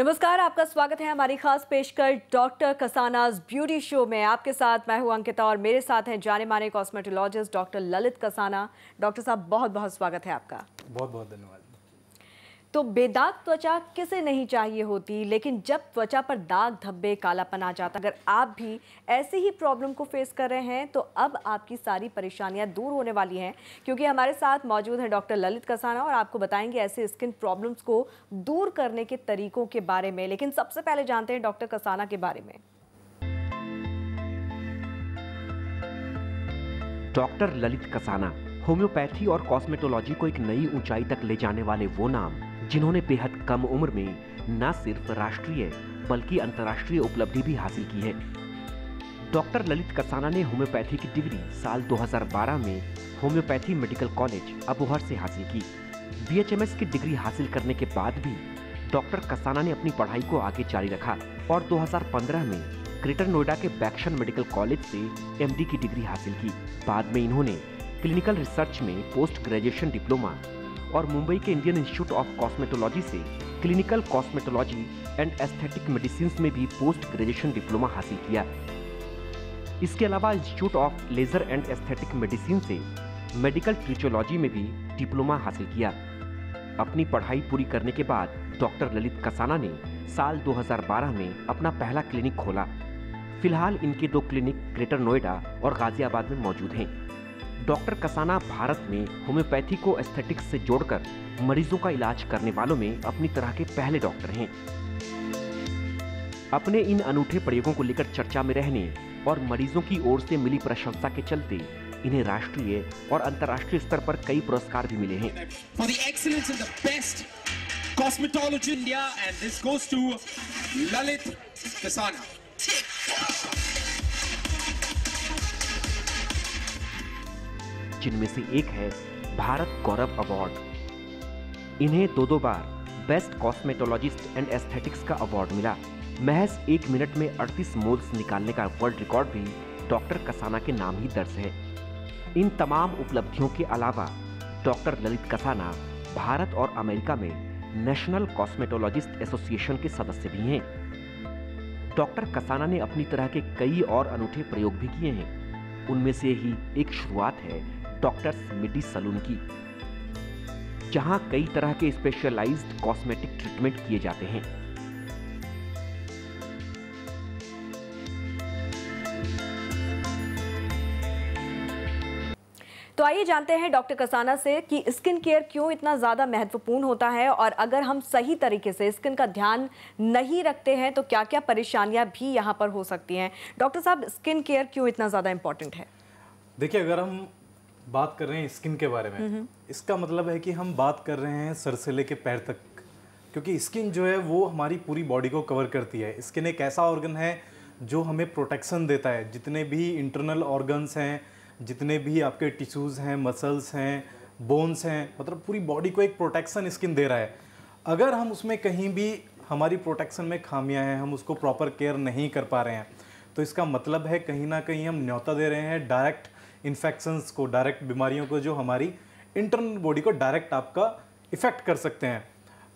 नमस्कार आपका स्वागत है हमारी खास पेशकश डॉक्टर कसानाज ब्यूटी शो में आपके साथ मैं हूं अंकिता और मेरे साथ हैं जाने माने cosmetologist doctor Lalit Kasana doctor साहब बहुत बहुत स्वागत है आपका बहुत बहुत धन्यवाद तो बेदाग त्वचा किसे नहीं चाहिए होती लेकिन जब त्वचा पर दाग धब्बे कालापन आ जाता अगर आप भी ऐसी ही प्रॉब्लम को फेस कर रहे हैं तो अब आपकी सारी परेशानियां दूर होने वाली हैं क्योंकि हमारे साथ मौजूद हैं डॉक्टर ललित कसाना और आपको बताएंगे ऐसे स्किन प्रॉब्लम्स को दूर करने के तरीकों के बारे में लेकिन सबसे पहले जानते हैं डॉक्टर कसाना के बारे में डॉक्टर ललित कसाना होम्योपैथी और कॉस्मेटोलॉजी को एक नई ऊंचाई तक ले जाने वाले वो नाम जिन्होंने बेहद कम उम्र में न सिर्फ राष्ट्रीय बल्कि अंतर्राष्ट्रीय उपलब्धि भी हासिल की है डॉक्टर ललित कसाना ने होम्योपैथी की डिग्री साल 2012 में होम्योपैथी मेडिकल कॉलेज अबोहर से हासिल की बीएचएमएस की डिग्री हासिल करने के बाद भी डॉक्टर कसाना ने अपनी पढ़ाई को आगे जारी रखा और 2015 में ग्रेटर नोएडा के बैक्शन मेडिकल कॉलेज से एमडी की डिग्री हासिल की बाद में इन्होंने क्लिनिकल रिसर्च में पोस्ट ग्रेजुएशन डिप्लोमा और मुंबई के इंडियन इंस्टीट्यूट ऑफ कॉस्मेटोलॉजी से clinical cosmetology and aesthetic medicine में भी पोस्ट ग्रेजुएशन डिप्लोमा हासिल किया इसके अलावा Institute of Laser and aesthetic Medicine से मेडिकल ट्रिचोलॉजी में भी डिप्लोमा हासिल किया अपनी पढ़ाई पूरी करने के बाद डॉक्टर ललित कसाना ने साल 2012 में अपना पहला क्लिनिक खोला फिलहाल इनके दो क्लिनिक ग्रेटर नोएडा और गाजियाबाद में मौजूद हैं डॉक्टर कसाना भारत में होम्योपैथी को एस्थेटिक्स से जोड़कर मरीजों का इलाज करने वालों में अपनी तरह के पहले डॉक्टर हैं अपने इन अनूठे प्रयोगों को लेकर चर्चा में रहने और मरीजों की ओर से मिली प्रशंसा के चलते इन्हें राष्ट्रीय और अंतर्राष्ट्रीय स्तर पर कई पुरस्कार भी मिले हैं cosmetology India and this goes to Lalit Kasana. जिनमें से एक है भारत गौरव अवार्ड इन्हें दो दो बार बेस्ट कॉस्मेटोलॉजिस्ट एंड एस्थेटिक्स का अवार्ड मिला महज एक मिनट में 38 मोल्स निकालने का वर्ल्ड रिकॉर्ड भी डॉक्टर कसाना के नाम ही दर्ज है इन तमाम उपलब्धियों के अलावा डॉक्टर ललित कसाना भारत और अमेरिका में नेशनल कॉस्मेटोलॉजिस्ट एसोसिएशन के सदस्य भी हैं डॉक्टर कसाना ने अपनी तरह के कई और अनूठे प्रयोग भी किए हैं उनमें से ही एक शुरुआत है डॉक्टर्स मिडी सलून की जहां कई तरह के स्पेशलाइज्ड कॉस्मेटिक ट्रीटमेंट किए जाते हैं तो आइए जानते हैं डॉक्टर कसाना से कि स्किन केयर क्यों इतना ज़्यादा महत्वपूर्ण होता है और अगर हम सही तरीके से स्किन का ध्यान नहीं रखते हैं तो क्या क्या परेशानियां भी यहां पर हो सकती हैं डॉक्टर साहब स्किन केयर क्यों इतना ज़्यादा इंपॉर्टेंट है देखिए अगर हम बात कर रहे हैं स्किन के बारे में इसका मतलब है कि हम बात कर रहे हैं सर से लेके पैर तक क्योंकि स्किन जो है वो हमारी पूरी बॉडी को कवर करती है स्किन एक ऐसा ऑर्गन है जो हमें प्रोटेक्शन देता है जितने भी इंटरनल ऑर्गन्स हैं जितने भी आपके टिश्यूज़ हैं मसल्स हैं बोन्स हैं मतलब पूरी बॉडी को एक प्रोटेक्शन स्किन दे रहा है अगर हम उसमें कहीं भी हमारी प्रोटेक्शन में खामियां हैं हम उसको प्रॉपर केयर नहीं कर पा रहे हैं तो इसका मतलब है कहीं ना कहीं हम न्योता दे रहे हैं डायरेक्ट इन्फेक्शंस को डायरेक्ट बीमारियों को जो हमारी इंटरनल बॉडी को डायरेक्ट आपका इफ़ेक्ट कर सकते हैं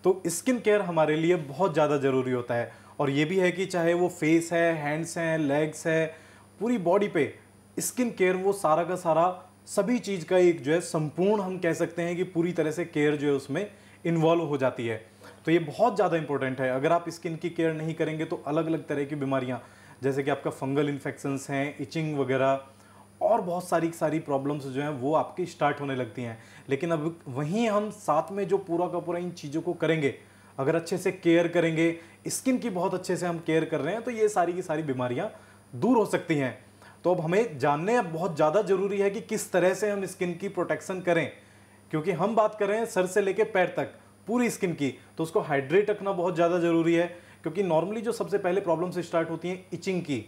तो स्किन केयर हमारे लिए बहुत ज़्यादा ज़रूरी होता है और ये भी है कि चाहे वो फेस है हैंड्स हैं लेग्स है पूरी बॉडी पे स्किन केयर वो सारा का सारा सभी चीज़ का एक जो है संपूर्ण हम कह सकते हैं कि पूरी तरह से केयर जो है उसमें इन्वॉल्व हो जाती है तो ये बहुत ज़्यादा इंपॉर्टेंट है अगर आप स्किन की केयर नहीं करेंगे तो अलग अलग तरह की बीमारियाँ जैसे कि आपका फंगल इन्फेक्शंस हैं इचिंग वगैरह और बहुत सारी सारी प्रॉब्लम्स जो हैं वो आपकी स्टार्ट होने लगती हैं लेकिन अब वहीं हम साथ में जो पूरा का पूरा इन चीज़ों को करेंगे अगर अच्छे से केयर करेंगे स्किन की बहुत अच्छे से हम केयर कर रहे हैं तो ये सारी की सारी बीमारियाँ दूर हो सकती हैं तो अब हमें जानने अब बहुत ज़्यादा ज़रूरी है कि किस तरह से हम स्किन की प्रोटेक्शन करें क्योंकि हम बात कर रहे हैं सर से लेके पैर तक पूरी स्किन की तो उसको हाइड्रेट रखना बहुत ज़्यादा ज़रूरी है क्योंकि नॉर्मली जो सबसे पहले प्रॉब्लम स्टार्ट होती हैं इचिंग की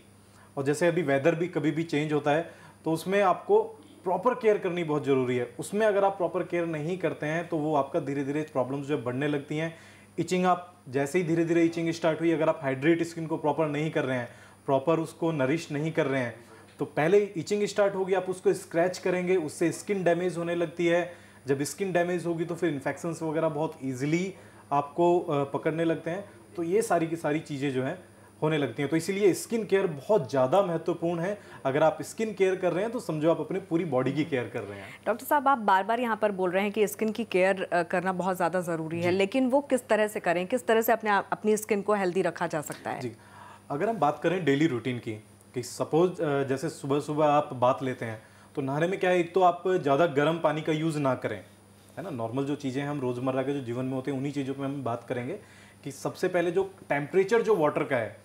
और जैसे अभी वेदर भी कभी भी चेंज होता है तो उसमें आपको प्रॉपर केयर करनी बहुत ज़रूरी है उसमें अगर आप प्रॉपर केयर नहीं करते हैं तो वो आपका धीरे धीरे प्रॉब्लम्स जो बढ़ने लगती हैं इचिंग आप जैसे ही धीरे धीरे इचिंग स्टार्ट हुई अगर आप हाइड्रेट स्किन को प्रॉपर नहीं कर रहे हैं प्रॉपर उसको नरिश नहीं कर रहे हैं तो पहले इचिंग स्टार्ट होगी आप उसको स्क्रैच करेंगे उससे स्किन डैमेज होने लगती है जब स्किन डैमेज होगी तो फिर इन्फेक्शंस वगैरह बहुत ईजिली आपको पकड़ने लगते हैं तो ये सारी की सारी चीज़ें जो हैं होने लगती हैं तो इसीलिए स्किन केयर बहुत ज़्यादा महत्वपूर्ण है अगर आप स्किन केयर कर रहे हैं तो समझो आप अपनी पूरी बॉडी की केयर कर रहे हैं डॉक्टर साहब आप बार बार यहाँ पर बोल रहे हैं कि स्किन की केयर करना बहुत ज़्यादा ज़रूरी है लेकिन वो किस तरह से करें किस तरह से अपने अपनी स्किन को हेल्दी रखा जा सकता है जी अगर हम बात करें डेली रूटीन की कि सपोज जैसे सुबह सुबह आप बात लेते हैं तो नहाने में क्या है एक तो आप ज़्यादा गर्म पानी का यूज़ ना करें है ना नॉर्मल जो चीज़ें हैं हम रोज़मर्रा के जो जीवन में होते हैं उन्हीं चीज़ों पे हम बात करेंगे कि सबसे पहले जो टेम्परेचर जो वाटर का है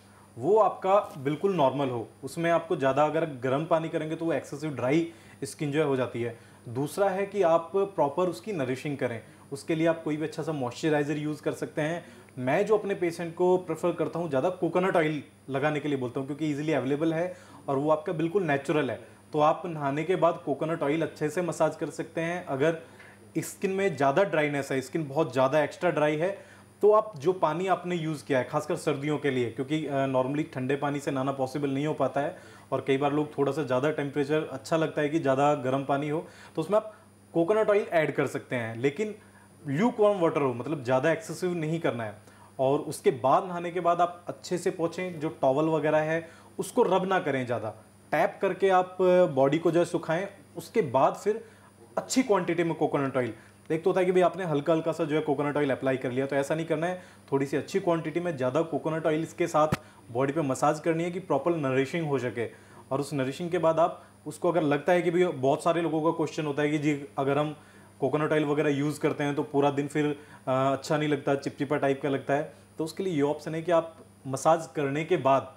वो आपका बिल्कुल नॉर्मल हो उसमें आपको ज़्यादा अगर गर्म पानी करेंगे तो वो एक्सेसिव ड्राई स्किन जो है हो जाती है दूसरा है कि आप प्रॉपर उसकी नरिशिंग करें उसके लिए आप कोई भी अच्छा सा मॉइस्चराइज़र यूज़ कर सकते हैं मैं जो अपने पेशेंट को प्रेफर करता हूँ ज़्यादा कोकोनट ऑयल लगाने के लिए बोलता हूँ क्योंकि ईजिली अवेलेबल है और वो आपका बिल्कुल नेचुरल है तो आप नहाने के बाद कोकोनट ऑयल अच्छे से मसाज कर सकते हैं अगर स्किन में ज़्यादा ड्राइनेस है स्किन बहुत ज़्यादा एक्स्ट्रा ड्राई है तो आप जो पानी आपने यूज़ किया है खासकर सर्दियों के लिए क्योंकि नॉर्मली ठंडे पानी से नहाना पॉसिबल नहीं हो पाता है और कई बार लोग थोड़ा सा ज़्यादा टेम्परेचर अच्छा लगता है कि ज़्यादा गर्म पानी हो तो उसमें आप कोकोनट ऑयल ऐड कर सकते हैं लेकिन ल्यूक वार्म वाटर हो मतलब ज़्यादा एक्सेसिव नहीं करना है और उसके बाद नहाने के बाद आप अच्छे से पहुँचें जो टॉवल वगैरह है उसको रब ना करें ज़्यादा टैप करके आप बॉडी को जो है सुखाएँ उसके बाद फिर अच्छी क्वांटिटी में कोकोनट ऑयल तो एक तो होता है कि भाई आपने हल्का हल्का सा जो है कोकोनट ऑयल अप्लाई कर लिया तो ऐसा नहीं करना है थोड़ी सी अच्छी क्वांटिटी में ज़्यादा कोकोनट ऑयल के साथ बॉडी पे मसाज करनी है कि प्रॉपर नरिशिंग हो सके और उस नरिशिंग के बाद आप उसको अगर लगता है कि भाई बहुत सारे लोगों का क्वेश्चन होता है कि जी अगर हम कोकोनट ऑयल वगैरह यूज़ करते हैं तो पूरा दिन फिर अच्छा नहीं लगता चिपचिपा टाइप का लगता है तो उसके लिए ये ऑप्शन है कि आप मसाज करने के बाद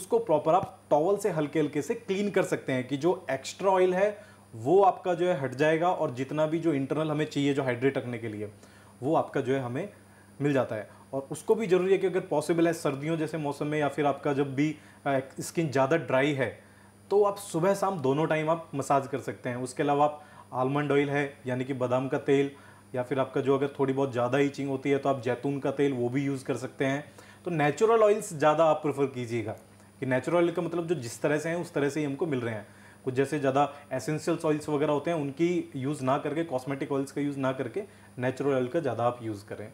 उसको प्रॉपर आप टॉवल से हल्के हल्के से क्लीन कर सकते हैं कि जो एक्स्ट्रा ऑयल है वो आपका जो है हट जाएगा और जितना भी जो इंटरनल हमें चाहिए जो हाइड्रेट रखने के लिए वो आपका जो है हमें मिल जाता है और उसको भी ज़रूरी है कि अगर पॉसिबल है सर्दियों जैसे मौसम में या फिर आपका जब भी स्किन ज़्यादा ड्राई है तो आप सुबह शाम दोनों टाइम आप मसाज कर सकते हैं उसके अलावा आप आलमंड ऑयल है यानी कि बादाम का तेल या फिर आपका जो अगर थोड़ी बहुत ज़्यादा ईचिंग होती है तो आप जैतून का तेल वो भी यूज़ कर सकते हैं तो नेचुरल ऑयल्स ज़्यादा आप प्रेफर कीजिएगा कि नेचुरल ऑयल का मतलब जो जिस तरह से हैं उस तरह से ही हमको मिल रहे हैं कुछ जैसे ज़्यादा एसेंशियल ऑयल्स वगैरह होते हैं उनकी यूज़ ना करके कॉस्मेटिक ऑयल्स का यूज़ ना करके नेचुरल ऑयल का ज़्यादा आप यूज़ करें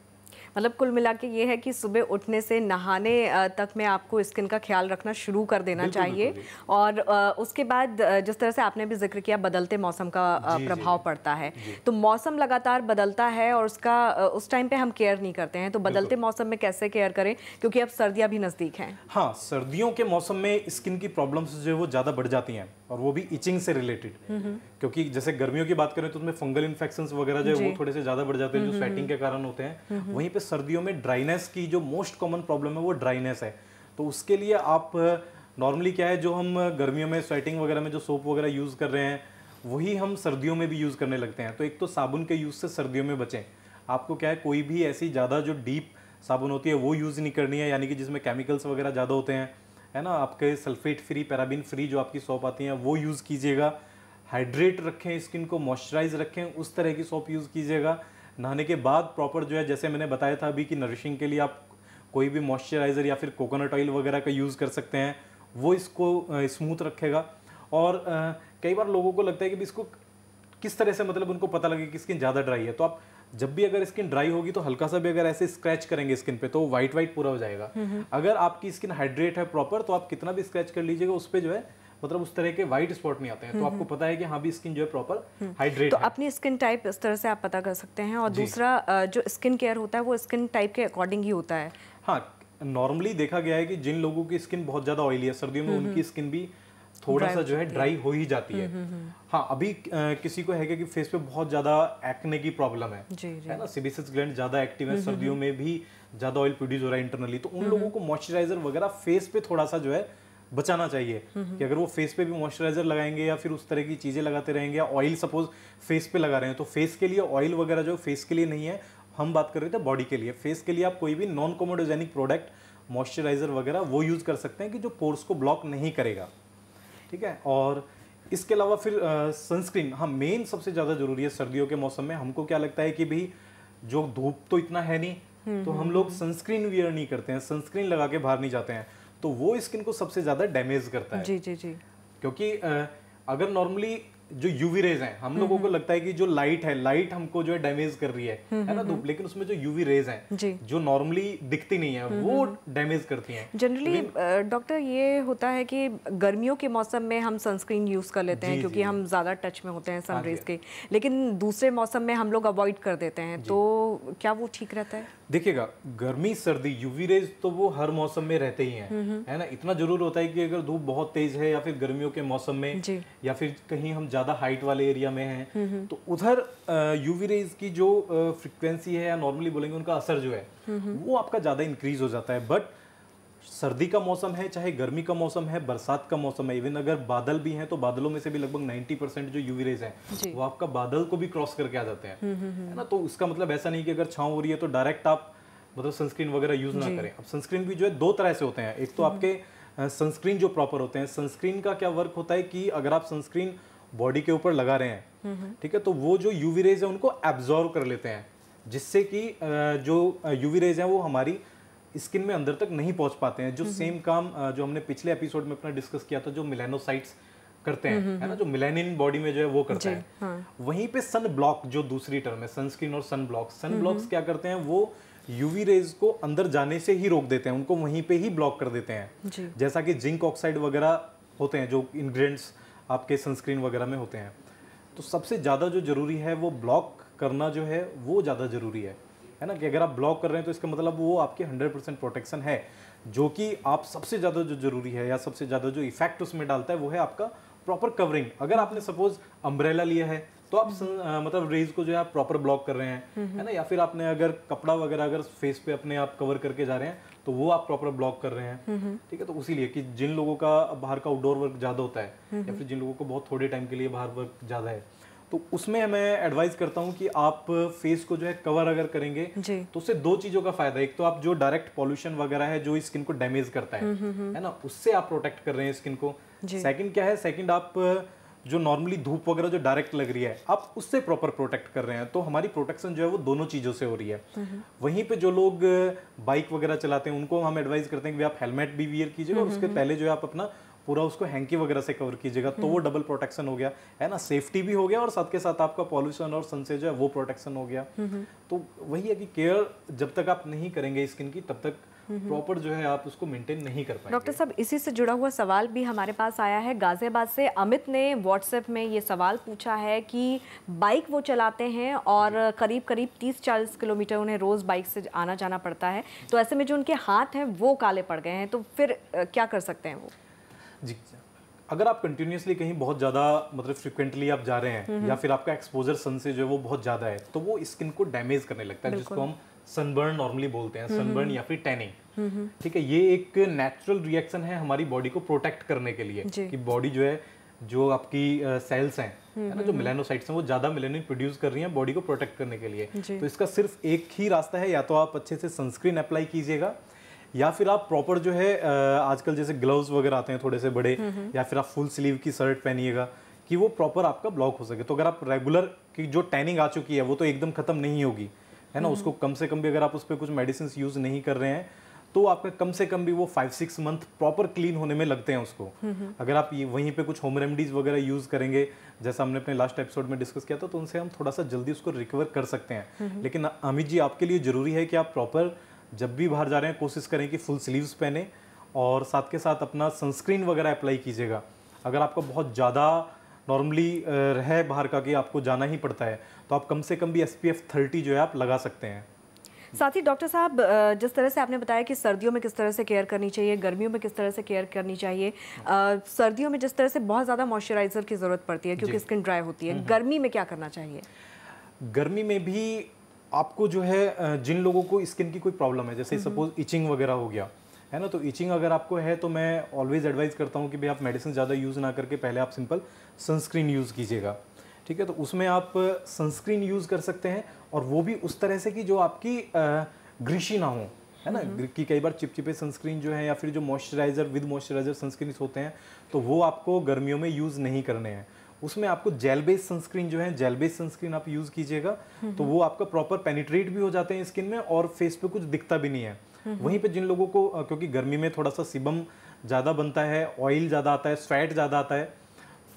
मतलब कुल मिला के ये है कि सुबह उठने से नहाने तक में आपको स्किन का ख्याल रखना शुरू कर देना चाहिए और उसके बाद जिस तरह से आपने भी जिक्र किया बदलते मौसम का प्रभाव पड़ता है तो मौसम लगातार बदलता है और उसका उस टाइम पे हम केयर नहीं करते हैं तो बदलते मौसम में कैसे केयर करें क्योंकि अब सर्दियाँ भी नज़दीक हैं हाँ सर्दियों के मौसम में स्किन की प्रॉब्लम्स जो है वो ज़्यादा बढ़ जाती हैं और वो भी इचिंग से रिलेटेड क्योंकि जैसे गर्मियों की बात करें तो उसमें फंगल इन्फेक्शन वगैरह जो है वो थोड़े से ज़्यादा बढ़ जाते हैं जो स्वेटिंग के कारण होते हैं वहीं पर सर्दियों में ड्राइनेस की जो मोस्ट कॉमन प्रॉब्लम है वो ड्राइनेस है तो उसके लिए आप नॉर्मली क्या है जो हम गर्मियों में स्वेटिंग वगैरह में जो सोप वगैरह यूज़ कर रहे हैं वही हम सर्दियों में भी यूज़ करने लगते हैं तो एक तो साबुन के यूज़ से सर्दियों में बचें आपको क्या है कोई भी ऐसी ज़्यादा जो डीप साबुन होती है वो यूज़ नहीं करनी है यानी कि जिसमें केमिकल्स वगैरह ज़्यादा होते हैं है ना आपके सल्फेट फ्री पैराबिन फ्री जो आपकी सॉप आती हैं वो यूज़ कीजिएगा हाइड्रेट रखें स्किन को मॉइस्चराइज रखें उस तरह की सॉप यूज़ कीजिएगा नहाने के बाद प्रॉपर जो है जैसे मैंने बताया था अभी कि नरिशिंग के लिए आप कोई भी मॉइस्चराइज़र या फिर कोकोनट ऑयल वगैरह का यूज़ कर सकते हैं वो इसको स्मूथ रखेगा और कई बार लोगों को लगता है कि इसको किस तरह से मतलब उनको पता लगे कि स्किन ज़्यादा ड्राई है तो आप जब भी अगर स्किन ड्राई होगी तो हल्का सा भी अगर ऐसे स्क्रैच करेंगे स्किन पे तो वाइट वाइट पूरा हो जाएगा हम्म, हम्म। अगर आपकी स्किन हाइड्रेट है प्रॉपर तो आप कितना भी स्क्रैच कर लीजिएगा उस पर जो है मतलब उस तरह के व्हाइट स्पॉट नहीं आते हैं तो हम्म, आपको हम्म। पता है कि हाँ भी स्किन जो है प्रॉपर हाइड्रेट हम्म। तो अपनी स्किन टाइप इस तरह से आप पता कर सकते हैं और दूसरा जो स्किन केयर होता है वो स्किन टाइप के अकॉर्डिंग ही होता है हाँ नॉर्मली देखा गया है कि जिन लोगों की स्किन बहुत ज़्यादा ऑयली है सर्दियों में उनकी स्किन भी थोड़ा सा जो है ड्राई हो ही जाती है हाँ अभी आ, किसी को है कि फेस पे बहुत ज्यादा एक्ने की प्रॉब्लम है जी, जी. है ना ग्लैंड ज्यादा एक्टिव है सर्दियों में भी ज्यादा ऑयल प्रोड्यूस हो रहा है इंटरनली तो उन लोगों को मॉइस्चराइजर वगैरह फेस पे थोड़ा सा जो है बचाना चाहिए कि अगर वो फेस पे भी मॉइस्चराइजर लगाएंगे या फिर उस तरह की चीज़ें लगाते रहेंगे या ऑयल सपोज फेस पे लगा रहे हैं तो फेस के लिए ऑयल वगैरह जो फेस के लिए नहीं है हम बात कर रहे थे बॉडी के लिए फेस के लिए आप कोई भी नॉन कोमोडोजेनिक प्रोडक्ट मॉइस्चराइजर वगैरह वो यूज़ कर सकते हैं कि जो पोर्स को ब्लॉक नहीं करेगा ठीक है और इसके अलावा फिर सनस्क्रीन हाँ मेन सबसे ज़्यादा ज़रूरी है सर्दियों के मौसम में हमको क्या लगता है कि भाई जो धूप तो इतना है नहीं हम्म, तो हम हम्म, लोग सनस्क्रीन हम्म। वियर नहीं करते हैं सनस्क्रीन लगा के बाहर नहीं जाते हैं तो वो स्किन को सबसे ज़्यादा डैमेज करता है जी जी जी क्योंकि अगर नॉर्मली जो यूवी रेज हैं हम लोगों को लगता है कि जो लाइट है लाइट हमको जो है डैमेज कर रही है है ना धूप तो लेकिन उसमें जो यूवी रेज हैं जो नॉर्मली दिखती नहीं है वो डैमेज करती हैं जनरली डॉक्टर तो ये होता है कि गर्मियों के मौसम में हम सनस्क्रीन यूज़ कर लेते हैं क्योंकि हम ज़्यादा टच में होते हैं सन हाँ रेज के लेकिन दूसरे मौसम में हम लोग अवॉइड कर देते हैं तो क्या वो ठीक रहता है देखिएगा गर्मी सर्दी यूवी रेज तो वो हर मौसम में रहते ही हैं है ना इतना जरूर होता है कि अगर धूप बहुत तेज है या फिर गर्मियों के मौसम में या फिर कहीं हम ज़्यादा हाइट वाले एरिया में है हम्म, हम्म। तो उधर यूवी रेज की जो फ्रिक्वेंसी है या नॉर्मली बोलेंगे उनका असर जो है हम्म, वो आपका ज़्यादा इंक्रीज हो जाता है बट सर्दी का मौसम है चाहे गर्मी का मौसम है बरसात का मौसम है इवन अगर बादल भी हैं तो बादलों में से भी लगभग 90 परसेंट जो यूवी रेज है वो आपका बादल को भी क्रॉस करके आ जाते हैं है ना तो उसका मतलब ऐसा नहीं कि अगर छाँव हो रही है तो डायरेक्ट आप मतलब सनस्क्रीन वगैरह यूज़ ना करें अब सनस्क्रीन भी जो है दो तरह से होते हैं एक तो आपके सनस्क्रीन जो प्रॉपर होते हैं सनस्क्रीन का क्या वर्क होता है कि अगर आप सनस्क्रीन बॉडी के ऊपर लगा रहे हैं हम्म, हम्म। ठीक है तो वो जो यूवी रेज है उनको एब्जॉर्व कर लेते हैं जिससे कि जो यूवी रेज है वो हमारी स्किन में अंदर तक नहीं पहुंच पाते हैं जो सेम हम्म, काम जो हमने पिछले एपिसोड में अपना डिस्कस किया था जो मिलेनोसाइट्स करते हैं है ना जो मिलेनिन बॉडी में जो है वो करते हैं हाँ। वहीं पे सन ब्लॉक जो दूसरी टर्म है सनस्क्रीन और सन ब्लॉक सन ब्लॉक्स क्या करते हैं वो यूवी रेज को अंदर जाने से ही रोक देते हैं उनको वहीं पे ही ब्लॉक कर देते हैं जैसा कि जिंक ऑक्साइड वगैरह होते हैं जो इंग्रेडिएंट्स आपके सनस्क्रीन वगैरह में होते हैं तो सबसे ज़्यादा जो ज़रूरी है वो ब्लॉक करना जो है वो ज़्यादा ज़रूरी है है ना कि अगर आप ब्लॉक कर रहे हैं तो इसका मतलब वो आपके 100 परसेंट प्रोटेक्शन है जो कि आप सबसे ज़्यादा जो ज़रूरी है या सबसे ज़्यादा जो इफेक्ट उसमें डालता है वो है आपका प्रॉपर कवरिंग अगर आपने सपोज अम्ब्रेला लिया है तो आप सन, आ, मतलब रेज को जो है आप प्रॉपर ब्लॉक कर रहे हैं हम्म, हम्म। है ना या फिर आपने अगर कपड़ा वगैरह अगर फेस पे अपने आप कवर करके जा रहे हैं तो वो आप प्रॉपर ब्लॉक कर रहे हैं हम्म, हम्म। ठीक है तो उसी लिए कि जिन लोगों का बाहर का आउटडोर वर्क ज़्यादा होता है हम्म, या फिर जिन लोगों को बहुत थोड़े टाइम के लिए बाहर वर्क ज़्यादा है तो उसमें मैं एडवाइस करता हूँ कि आप फेस को जो है कवर अगर करेंगे तो उससे दो चीज़ों का फायदा एक तो आप जो डायरेक्ट पॉल्यूशन वगैरह है जो स्किन को डैमेज करता है है ना उससे आप प्रोटेक्ट कर रहे हैं स्किन को सेकंड क्या है सेकंड आप जो नॉर्मली धूप वगैरह जो डायरेक्ट लग रही है आप उससे प्रॉपर प्रोटेक्ट कर रहे हैं तो हमारी प्रोटेक्शन जो है वो दोनों चीज़ों से हो रही है वहीं पे जो लोग बाइक वगैरह चलाते हैं उनको हम एडवाइस करते हैं कि आप हेलमेट भी वियर कीजिएगा और उसके पहले जो है आप अपना पूरा उसको हैंकी वगैरह से कवर कीजिएगा तो वो डबल हम्म। प्रोटेक्शन हो गया है ना सेफ्टी भी हो गया और साथ के साथ आपका पॉल्यूशन और सन से जो है वो प्रोटेक्शन हो गया तो वही है कि केयर जब तक आप नहीं करेंगे स्किन की तब तक प्रॉपर जो है आप उसको मेंटेन नहीं कर पाए डॉक्टर साहब इसी से जुड़ा हुआ सवाल भी हमारे पास आया है गाजियाबाद से अमित ने व्हाट्सएप में ये सवाल पूछा है कि बाइक वो चलाते हैं और करीब करीब 30-40 किलोमीटर उन्हें रोज़ बाइक से आना जाना पड़ता है तो ऐसे में जो उनके हाथ हैं वो काले पड़ गए हैं तो फिर क्या कर सकते हैं वो जी अगर आप कंटिन्यूसली कहीं बहुत ज़्यादा मतलब फ्रिक्वेंटली आप जा रहे हैं या फिर आपका एक्सपोजर सन से जो है वो बहुत ज़्यादा है तो वो स्किन को डैमेज करने लगता है जिसको हम सनबर्न नॉर्मली बोलते हैं सनबर्न या फिर टैनिंग ठीक है ये एक नेचुरल रिएक्शन है हमारी बॉडी को प्रोटेक्ट करने के लिए कि बॉडी जो है जो आपकी सेल्स हैं है ना जो मिलेनोसाइट्स हैं वो ज़्यादा मिलेनिन प्रोड्यूस कर रही हैं बॉडी को प्रोटेक्ट करने के लिए तो इसका सिर्फ एक ही रास्ता है या तो आप अच्छे से सनस्क्रीन अप्लाई कीजिएगा या फिर आप प्रॉपर जो है आजकल जैसे ग्लव्स वगैरह आते हैं थोड़े से बड़े या फिर आप फुल स्लीव की शर्ट पहनिएगा कि वो प्रॉपर आपका ब्लॉक हो सके तो अगर आप रेगुलर की जो टैनिंग आ चुकी है वो तो एकदम खत्म नहीं होगी है ना उसको कम से कम भी अगर आप उस पर कुछ मेडिसिन यूज़ नहीं कर रहे हैं तो आपका कम से कम भी वो five six month proper clean होने में लगते हैं उसको अगर आप ये वहीं पे कुछ होम रेमडीज़ वगैरह यूज़ करेंगे जैसा हमने अपने लास्ट एपिसोड में डिस्कस किया था तो उनसे हम थोड़ा सा जल्दी उसको रिकवर कर सकते हैं लेकिन अमित जी आपके लिए ज़रूरी है कि आप प्रॉपर जब भी बाहर जा रहे हैं कोशिश करें कि फुल स्लीव्स पहने और साथ के साथ अपना सनस्क्रीन वगैरह अप्लाई कीजिएगा अगर आपका बहुत ज़्यादा नॉर्मली uh, है बाहर का कि आपको जाना ही पड़ता है तो आप कम से कम भी एस पी एफ थर्टी जो है आप लगा सकते हैं साथ ही डॉक्टर साहब जिस तरह से आपने बताया कि सर्दियों में किस तरह से केयर करनी चाहिए गर्मियों में किस तरह से केयर करनी चाहिए आ, सर्दियों में जिस तरह से बहुत ज़्यादा मॉइस्चराइज़र की ज़रूरत पड़ती है क्योंकि स्किन ड्राई होती है हम्म, हम्म। गर्मी में क्या करना चाहिए गर्मी में भी आपको जो है जिन लोगों को स्किन की कोई प्रॉब्लम है जैसे सपोज हम्म, इचिंग वगैरह हो गया है ना तो इचिंग अगर आपको है तो मैं ऑलवेज़ एडवाइज़ करता हूँ कि भाई आप मेडिसिन ज़्यादा यूज़ ना करके पहले आप सिंपल सनस्क्रीन यूज़ कीजिएगा ठीक है तो उसमें आप सनस्क्रीन यूज़ कर सकते हैं और वो भी उस तरह से कि जो आपकी ग्रीशी ना हो है ना हम्म। कि कई बार चिपचिपे सनस्क्रीन जो है या फिर जो मॉइस्चराइज़र विद मॉइस्चराइज़र सनस्क्रीन होते हैं तो वो आपको गर्मियों में यूज़ नहीं करने हैं उसमें आपको जेल बेस्ड सनस्क्रीन जो है जेल बेस्ड सनस्क्रीन आप यूज़ कीजिएगा हम्म, तो हम्म। वो आपका प्रॉपर पेनिट्रेट भी हो जाते हैं स्किन में और फेस पे कुछ दिखता भी नहीं है वहीं पे जिन लोगों को क्योंकि गर्मी में थोड़ा सा सिबम ज़्यादा बनता है ऑयल ज़्यादा आता है फैट ज़्यादा आता है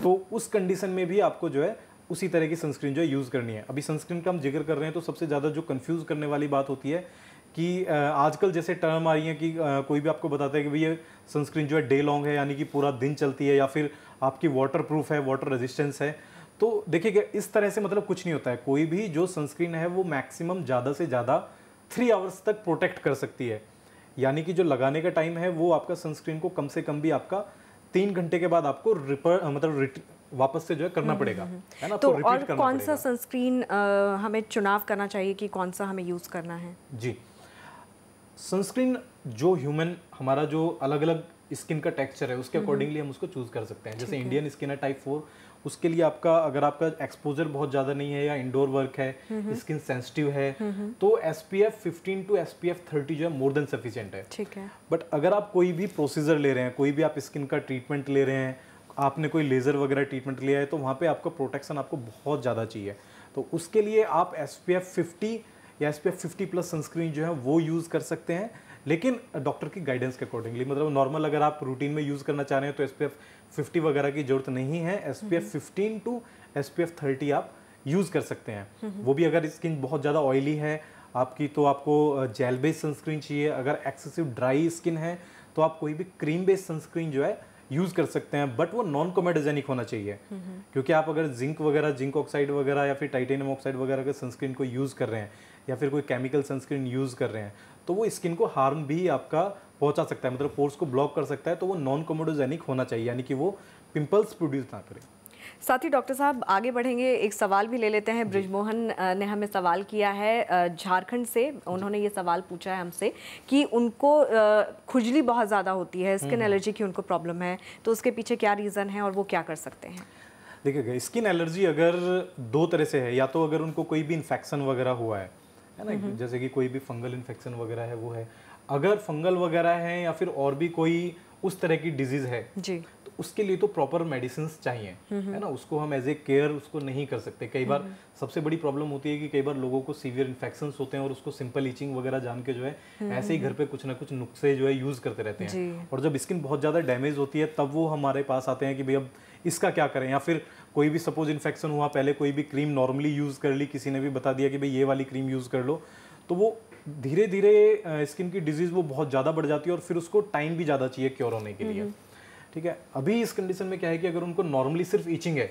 तो उस कंडीशन में भी आपको जो है उसी तरह की सनस्क्रीन जो है यूज़ करनी है अभी सनस्क्रीन का हम जिक्र कर रहे हैं तो सबसे ज़्यादा जो कन्फ्यूज़ करने वाली बात होती है कि आजकल जैसे टर्म आ रही है कि कोई भी आपको बताता है कि भाई ये सनस्क्रीन जो है डे लॉन्ग है यानी कि पूरा दिन चलती है या फिर आपकी वाटर प्रूफ है वाटर रेजिस्टेंस है तो देखिए इस तरह से मतलब कुछ नहीं होता है कोई भी जो सनस्क्रीन है वो मैक्सिमम ज़्यादा से ज़्यादा थ्री आवर्स तक प्रोटेक्ट कर सकती है यानी कि जो लगाने का टाइम है वो आपका सनस्क्रीन को कम से कम भी आपका तीन घंटे के बाद आपको रिपर मतलब वापस से जो है करना हम्म, पड़ेगा हम्म, हम्म। है ना तो और कौन सा सनस्क्रीन हमें चुनाव करना चाहिए कि कौन सा हमें यूज़ करना है जी सनस्क्रीन जो ह्यूमन हमारा जो अलग अलग स्किन का टेक्सचर है उसके अकॉर्डिंगली हम उसको चूज कर सकते हैं जैसे इंडियन स्किन है टाइप फोर उसके लिए आपका अगर आपका एक्सपोजर बहुत ज़्यादा नहीं है या इंडोर वर्क है स्किन सेंसिटिव है तो S P F fifteen to S P F thirty जो है मोर देन सफिशियंट है ठीक है बट अगर आप कोई भी प्रोसीजर ले रहे हैं कोई भी आप स्किन का ट्रीटमेंट ले रहे हैं आपने कोई लेज़र वगैरह ट्रीटमेंट लिया है तो वहाँ पे आपका प्रोटेक्शन आपको बहुत ज़्यादा चाहिए तो उसके लिए आप एस पी एफ फिफ्टी या S P F fifty plus sunscreen जो है वो यूज़ कर सकते हैं लेकिन डॉक्टर की गाइडेंस के अकॉर्डिंगली मतलब नॉर्मल अगर आप रूटीन में यूज़ करना चाह रहे हैं तो एस फिफ्टी वगैरह की जरूरत नहीं है S P fifteen to S thirty आप यूज़ कर सकते हैं हम्म, हम्म। वो भी अगर स्किन बहुत ज़्यादा ऑयली है आपकी तो आपको जेल बेस्ड सनस्क्रीन चाहिए अगर एक्सेसिव ड्राई स्किन है तो आप कोई भी क्रीम बेस्ड सनस्क्रीन जो है यूज़ कर सकते हैं बट वो नॉन कोमेडोजेनिक होना चाहिए हम्म, क्योंकि आप अगर जिंक वगैरह जिंक ऑक्साइड वगैरह या फिर टाइटेनियम ऑक्साइड वगैरह के सनस्क्रीन को यूज़ कर रहे हैं या फिर कोई केमिकल सनस्क्रीन यूज़ कर रहे हैं तो वो स्किन को हार्म भी आपका पहुंचा सकता है मतलब पोर्स को ब्लॉक कर सकता है तो वो नॉन कोमोडोजेनिक होना चाहिए यानी कि वो पिंपल्स प्रोड्यूस ना करें साथ ही डॉक्टर साहब आगे बढ़ेंगे एक सवाल भी ले लेते हैं ब्रिजमोहन ने हमें सवाल किया है झारखंड से उन्होंने ये सवाल पूछा है हमसे कि उनको खुजली बहुत ज़्यादा होती है स्किन हम्म। एलर्जी की उनको प्रॉब्लम है तो उसके पीछे क्या रीज़न है और वो क्या कर सकते हैं देखिएगा स्किन एलर्जी अगर दो तरह से है या तो अगर उनको कोई भी इन्फेक्शन वगैरह हुआ है है ना जैसे कि कोई भी फंगल इन्फेक्शन वगैरह है वो है अगर फंगल वगैरह है या फिर और भी कोई उस तरह की डिजीज है जी तो उसके लिए तो प्रॉपर मेडिसिन चाहिए है ना उसको हम एज ए केयर उसको नहीं कर सकते कई बार सबसे बड़ी प्रॉब्लम होती है कि कई बार लोगों को सीवियर इन्फेक्शन होते हैं और उसको सिंपल इचिंग वगैरह जान के जो है ऐसे ही घर पे कुछ ना कुछ नुस्खे जो है यूज करते रहते हैं और जब स्किन बहुत ज्यादा डैमेज होती है तब वो हमारे पास आते हैं कि भाई अब इसका क्या करें या फिर कोई भी सपोज इन्फेक्शन हुआ पहले कोई भी क्रीम नॉर्मली यूज़ कर ली किसी ने भी बता दिया कि भाई ये वाली क्रीम यूज़ कर लो तो वो धीरे धीरे स्किन की डिजीज़ वो बहुत ज़्यादा बढ़ जाती है और फिर उसको टाइम भी ज़्यादा चाहिए क्योर होने के लिए ठीक है अभी इस कंडीशन में क्या है कि अगर उनको नॉर्मली सिर्फ ईचिंग है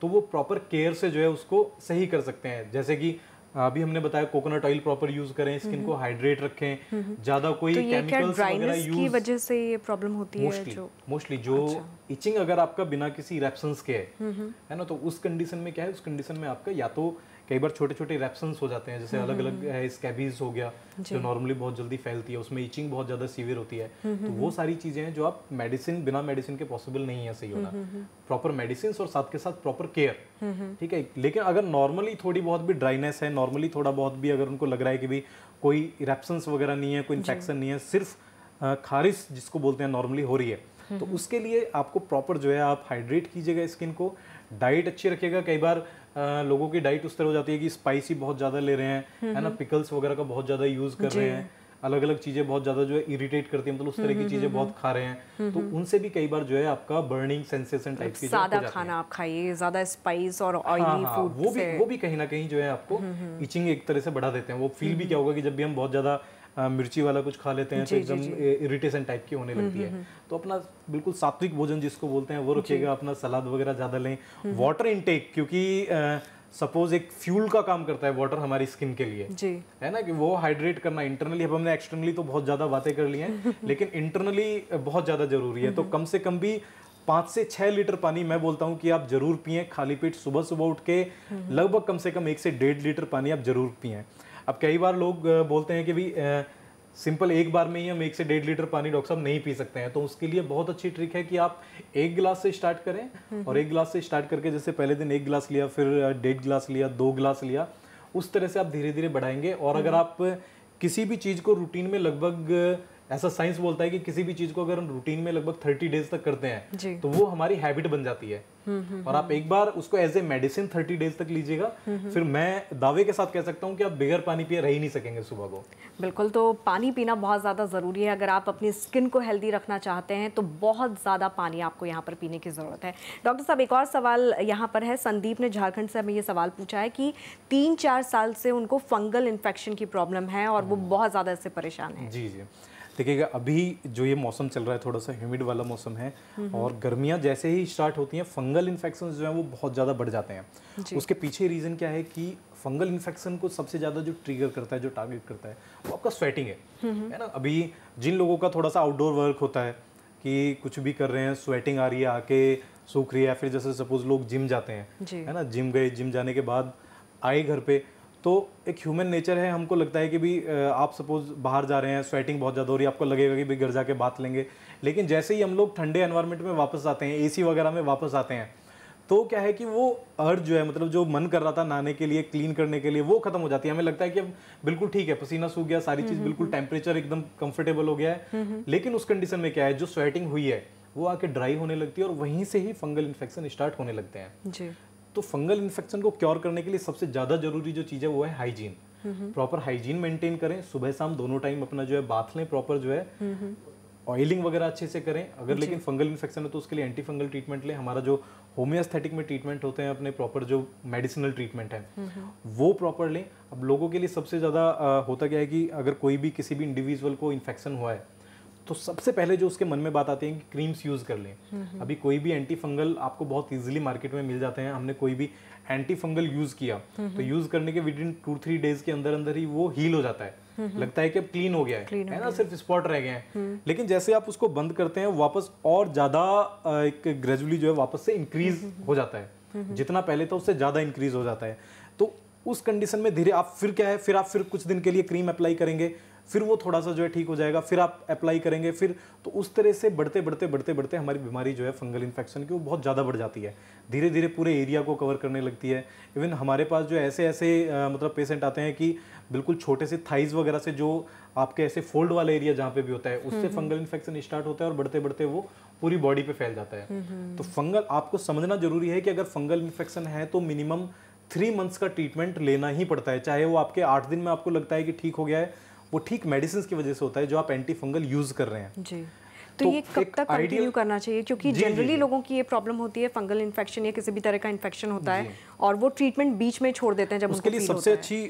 तो वो प्रॉपर केयर से जो है उसको सही कर सकते हैं जैसे कि हाँ, अभी हमने बताया कोकोनट ऑयल प्रॉपर यूज करें स्किन को हाइड्रेट रखें ज्यादा कोई तो केमिकल्स वगैरह यूज की वजह से ये प्रॉब्लम होती mostly, है जो मोस्टली जो अच्छा। इचिंग अगर आपका बिना किसी रेप्सन्स के हम्म, हम्म। है ना तो उस कंडीशन में क्या है उस कंडीशन में आपका या तो कई बार छोटे छोटे रेपसन्स हो जाते हैं जैसे अलग अलग स्कैबीज हो गया जो नॉर्मली बहुत जल्दी फैलती है उसमें इचिंग बहुत ज़्यादा सीवियर होती है हम्म, तो हम्म, वो हम्म। सारी चीज़ें हैं जो आप मेडिसिन बिना मेडिसिन के पॉसिबल नहीं है सही होना प्रॉपर मेडिसिन और साथ के साथ प्रॉपर केयर ठीक है लेकिन अगर नॉर्मली थोड़ी बहुत भी ड्राइनेस है नॉर्मली थोड़ा बहुत भी अगर उनको लग रहा है कि भाई कोई रेपसन्स वगैरह नहीं है कोई इन्फेक्शन नहीं है सिर्फ खारिश जिसको बोलते हैं नॉर्मली हो रही है तो उसके लिए आपको प्रॉपर जो है आप हाइड्रेट कीजिएगा स्किन को डाइट अच्छी रखिएगा कई बार लोगों की डाइट उस तरह हो जाती है कि स्पाइसी बहुत ज़्यादा ले रहे हैं हम्म, है ना पिकल्स हम्म। वगैरह का बहुत ज़्यादा यूज़ कर रहे हैं अलग अलग चीज़ें बहुत ज़्यादा जो है इरिटेट करती है मतलब उस हम्म, तरह की चीज़ें बहुत खा रहे हैं तो उनसे भी कई बार जो है आपका बर्निंग सेंसेशन टाइप की ज़्यादा खाना आप खाइए ज़्यादा स्पाइस और ऑयली हाँ, हाँ, फूड वो भी वो भी कहीं ना कहीं जो है आपको इचिंग एक तरह से बढ़ा देते हैं वो फील भी क्या होगा कि जब भी हम बहुत ज़्यादा मिर्ची वाला कुछ खा लेते हैं तो एकदम इरिटेशन टाइप की होने हम्म, लगती हम्म, है हम्म। तो अपना बिल्कुल सात्विक भोजन जिसको बोलते हैं वो रखिएगा अपना सलाद वगैरह ज़्यादा लें वाटर इनटेक क्योंकि सपोज एक फ्यूल का काम करता है वाटर हमारी स्किन के लिए जी है ना कि वो हाइड्रेट करना इंटरनली अब हमने एक्सटर्नली तो बहुत ज़्यादा बातें कर ली हैं लेकिन इंटरनली बहुत ज़्यादा ज़रूरी है तो कम से कम भी पाँच से छह लीटर पानी मैं बोलता हूँ कि आप जरूर पिए खाली पेट सुबह सुबह उठ के लगभग कम से कम एक से डेढ़ लीटर पानी आप जरूर पिए अब कई बार लोग बोलते हैं कि भाई सिंपल एक बार में ही हम एक से डेढ़ लीटर पानी डॉक्टर साहब नहीं पी सकते हैं तो उसके लिए बहुत अच्छी ट्रिक है कि आप एक गिलास से स्टार्ट करें हम्म, और हम्म। एक गिलास से स्टार्ट करके जैसे पहले दिन एक गिलास लिया फिर डेढ़ गिलास लिया दो गिलास लिया उस तरह से आप धीरे धीरे बढ़ाएंगे और हम्म। अगर आप किसी भी चीज़ को रूटीन में लगभग ऐसा साइंस बोलता है कि किसी भी चीज को अगर हम रूटीन में लगभग थर्टी डेज तक करते हैं तो वो हमारी हैबिट बन जाती है हम्म, हम्म, और आप हम्म। एक बार उसको as a medicine thirty days तक लीजिएगा फिर मैं दावे के साथ कह सकता हूँ कि आप बगैर पानी पिए रह ही नहीं सकेंगे सुबह को बिल्कुल तो पानी पीना बहुत ज़्यादा ज़रूरी है अगर आप अपनी स्किन को हेल्दी रखना चाहते हैं तो बहुत ज़्यादा पानी आपको यहाँ पर पीने की ज़रूरत है डॉक्टर साहब एक और सवाल यहाँ पर है संदीप ने झारखंड से हमें ये सवाल पूछा है कि तीन चार साल से उनको फंगल इन्फेक्शन की प्रॉब्लम है और वो बहुत ज़्यादा इससे परेशान है जी जी देखिएगा अभी जो ये मौसम चल रहा है थोड़ा सा ह्यूमिड वाला मौसम है और गर्मियाँ जैसे ही स्टार्ट होती हैं फंगल इन्फेक्शन जो है वो बहुत ज़्यादा बढ़ जाते हैं उसके पीछे रीज़न क्या है कि फंगल इन्फेक्शन को सबसे ज़्यादा जो ट्रिगर करता है जो टारगेट करता है वो आपका स्वेटिंग है है ना अभी जिन लोगों का थोड़ा सा आउटडोर वर्क होता है कि कुछ भी कर रहे हैं स्वेटिंग आ रही है आके सूख रही है फिर जैसे सपोज लोग जिम जाते हैं है ना जिम गए जिम जाने के बाद आए घर पे तो एक ह्यूमन नेचर है हमको लगता है कि भी आप सपोज बाहर जा रहे हैं स्वेटिंग बहुत ज़्यादा हो रही है आपको लगेगा कि भी घर जाके बात लेंगे लेकिन जैसे ही हम लोग ठंडे एनवायरनमेंट में वापस आते हैं एसी वगैरह में वापस आते हैं तो क्या है कि वो अर्ज जो है मतलब जो मन कर रहा था नहाने के लिए क्लीन करने के लिए वो खत्म हो जाती है हमें लगता है कि अब बिल्कुल ठीक है पसीना सूख गया सारी चीज़ हम्म, हम्म, बिल्कुल टेम्परेचर हम्म। एकदम कंफर्टेबल हो गया है लेकिन उस कंडीशन में क्या है जो स्वेटिंग हुई है वो आके ड्राई होने लगती है और वहीं से ही फंगल इन्फेक्शन स्टार्ट होने लगते हैं जी तो फंगल इन्फेक्शन को क्योर करने के लिए सबसे ज़्यादा जरूरी जो चीज़ है वो है हाइजीन प्रॉपर हाइजीन मेंटेन करें सुबह शाम दोनों टाइम अपना जो है बाथ लें प्रॉपर जो है ऑयलिंग वगैरह अच्छे से करें अगर लेकिन फंगल इन्फेक्शन है तो उसके लिए एंटी फंगल ट्रीटमेंट लें हमारा जो होम्योस्थेटिक में ट्रीटमेंट होते हैं अपने प्रॉपर जो मेडिसिनल ट्रीटमेंट है वो प्रॉपर लें अब लोगों के लिए सबसे ज़्यादा होता क्या है कि अगर कोई भी किसी भी इंडिविजुअल को इन्फेक्शन हुआ है तो सबसे पहले जो उसके मन में बात आती है कि क्रीम्स यूज़ कर लें हम्म, हम्म। अभी कोई भी एंटी फंगल आपको बहुत इजीली मार्केट में मिल जाते हैं हमने कोई भी एंटी फंगल यूज़ किया हम्म, तो यूज़ करने के within two three days के अंदर अंदर ही वो हील हो जाता है लगता है कि अब क्लीन हो गया है है ना सिर्फ स्पॉट रह गए हैं लेकिन जैसे आप उसको बंद करते हैं वापस और ज़्यादा एक ग्रेजुअली जो है वापस से इंक्रीज हो जाता है जितना पहले था उससे ज़्यादा इंक्रीज हो जाता है तो उस कंडीशन में धीरे आप फिर क्या है फिर आप फिर कुछ दिन के लिए क्रीम अप्लाई करेंगे फिर वो थोड़ा सा जो है ठीक हो जाएगा फिर आप अप्लाई करेंगे फिर तो उस तरह से बढ़ते बढ़ते बढ़ते बढ़ते हमारी बीमारी जो है फंगल इन्फेक्शन की वो बहुत ज़्यादा बढ़ जाती है धीरे धीरे पूरे एरिया को कवर करने लगती है इवन हमारे पास जो ऐसे ऐसे मतलब पेशेंट आते हैं कि बिल्कुल छोटे से थाइज वगैरह से जो आपके ऐसे फोल्ड वाला एरिया जहाँ पे भी होता है हम्म, उससे फंगल इन्फेक्शन स्टार्ट होता है और बढ़ते बढ़ते वो पूरी बॉडी पे फैल जाता है हम्म, हम्म। तो फंगल आपको समझना जरूरी है कि अगर फंगल इन्फेक्शन है तो मिनिमम थ्री मंथ्स का ट्रीटमेंट लेना ही पड़ता है चाहे वो आपके आठ दिन में आपको लगता है कि ठीक हो गया है वो ठीक मेडिसिन की वजह से होता है जो आप एंटी फंगल यूज़ कर रहे हैं जी तो, तो ये कब तक कंटिन्यू करना चाहिए क्योंकि जनरली लोगों की ये प्रॉब्लम होती है फंगल इन्फेक्शन या किसी भी तरह का इन्फेक्शन होता है और वो ट्रीटमेंट बीच में छोड़ देते हैं जब उसके लिए सबसे अच्छी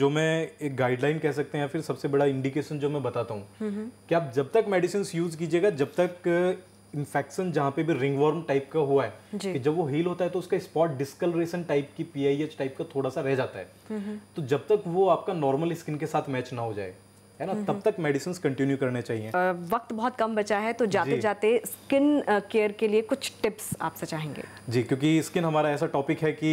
जो मैं एक गाइडलाइन कह सकते हैं या फिर सबसे बड़ा इंडिकेशन जो मैं बताता हूँ हम्म, हम्म। कि आप जब तक मेडिसिन यूज़ कीजिएगा जब तक इन्फेक्शन जहाँ पे भी रिंगवर्म टाइप का हुआ है कि जब वो हील होता है तो उसका स्पॉट डिस्कलरेशन टाइप की पीआईएच टाइप का थोड़ा सा रह जाता है तो जब तक वो आपका नॉर्मल स्किन के साथ मैच ना हो जाए है ना तब तक मेडिसिन कंटिन्यू करने चाहिए आ, वक्त बहुत कम बचा है तो जाते जाते स्किन केयर के लिए कुछ टिप्स आपसे चाहेंगे जी क्योंकि स्किन हमारा ऐसा टॉपिक है कि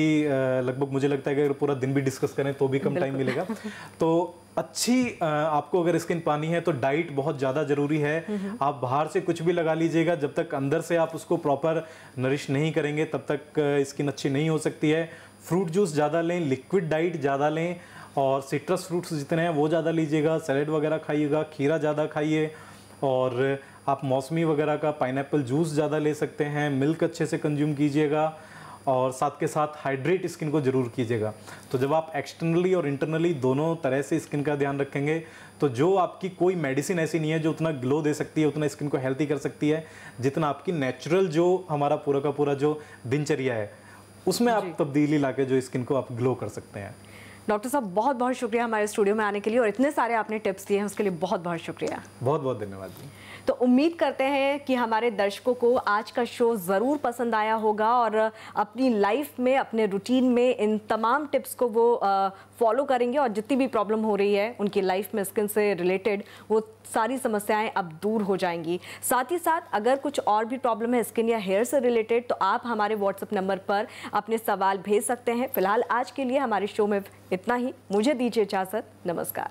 लगभग मुझे लगता है कि अगर पूरा दिन भी डिस्कस करें तो भी कम टाइम मिलेगा तो अच्छी आपको अगर स्किन पानी है तो डाइट बहुत ज़्यादा ज़रूरी है आप बाहर से कुछ भी लगा लीजिएगा जब तक अंदर से आप उसको प्रॉपर नरिश नहीं करेंगे तब तक स्किन अच्छी नहीं हो सकती है फ्रूट जूस ज़्यादा लें लिक्विड डाइट ज़्यादा लें और सिट्रस फ्रूट्स जितने हैं वो ज़्यादा लीजिएगा सैलेड वगैरह खाइएगा खीरा ज़्यादा खाइए और आप मौसमी वगैरह का पाइन जूस ज़्यादा ले सकते हैं मिल्क अच्छे से कंज्यूम कीजिएगा और साथ के साथ हाइड्रेट स्किन को ज़रूर कीजिएगा तो जब आप एक्सटर्नली और इंटरनली दोनों तरह से स्किन का ध्यान रखेंगे तो जो आपकी कोई मेडिसिन ऐसी नहीं है जो उतना ग्लो दे सकती है उतना स्किन को हेल्थी कर सकती है जितना आपकी नेचुरल जो हमारा पूरा का पूरा जो दिनचर्या है उसमें आप तब्दीली ला जो स्किन को आप ग्लो कर सकते हैं डॉक्टर साहब बहुत बहुत शुक्रिया हमारे स्टूडियो में आने के लिए और इतने सारे आपने टिप्स दिए हैं उसके लिए बहुत बहुत शुक्रिया बहुत बहुत धन्यवाद तो उम्मीद करते हैं कि हमारे दर्शकों को आज का शो ज़रूर पसंद आया होगा और अपनी लाइफ में अपने रूटीन में इन तमाम टिप्स को वो फॉलो करेंगे और जितनी भी प्रॉब्लम हो रही है उनकी लाइफ में स्किन से रिलेटेड वो सारी समस्याएं अब दूर हो जाएंगी साथ ही साथ अगर कुछ और भी प्रॉब्लम है स्किन या हेयर से रिलेटेड तो आप हमारे व्हाट्सएप नंबर पर अपने सवाल भेज सकते हैं फिलहाल आज के लिए हमारे शो में इतना ही मुझे दीजिए इजाज़त नमस्कार